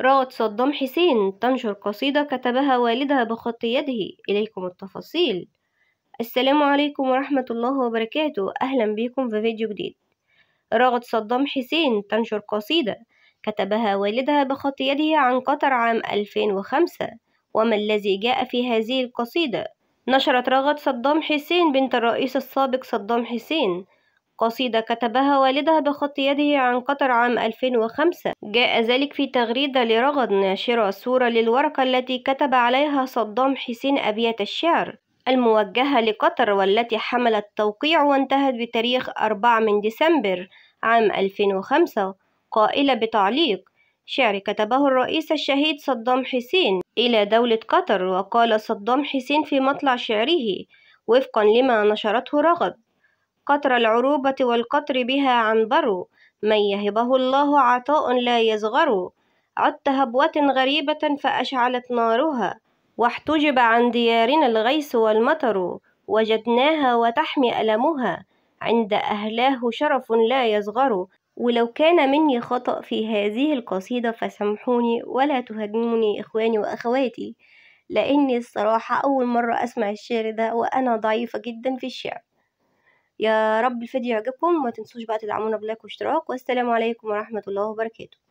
راوت صدام حسين تنشر قصيدة كتبها والدها بخط يده إليكم التفاصيل السلام عليكم ورحمة الله وبركاته أهلا بكم في فيديو جديد راغد صدام حسين تنشر قصيدة كتبها والدها بخط يده عن قطر عام 2005 وما الذي جاء في هذه القصيدة نشرت راغد صدام حسين بنت الرئيس السابق صدام حسين قصيدة كتبها والدها بخط يده عن قطر عام 2005 جاء ذلك في تغريدة لرغد ناشرة صورة للورقة التي كتب عليها صدام حسين أبيات الشعر الموجهة لقطر والتي حملت توقيع وانتهت بتاريخ 4 من ديسمبر عام 2005 قائلة بتعليق شعر كتبه الرئيس الشهيد صدام حسين إلى دولة قطر وقال صدام حسين في مطلع شعره وفقا لما نشرته رغد قطر العروبة والقطر بها عنبر من يهبه الله عطاء لا يصغر عدت هبوة غريبة فأشعلت نارها واحتجب عن ديارنا الغيث والمطر وجدناها وتحمي ألمها عند أهلاه شرف لا يصغر ولو كان مني خطأ في هذه القصيدة فسامحوني ولا تهاجموني إخواني وأخواتي لأني الصراحة أول مرة أسمع الشعر ده وأنا ضعيفة جدا في الشعر يا رب الفيديو يعجبكم وما تنسوش بقى تدعمونا بلايك واشتراك والسلام عليكم ورحمة الله وبركاته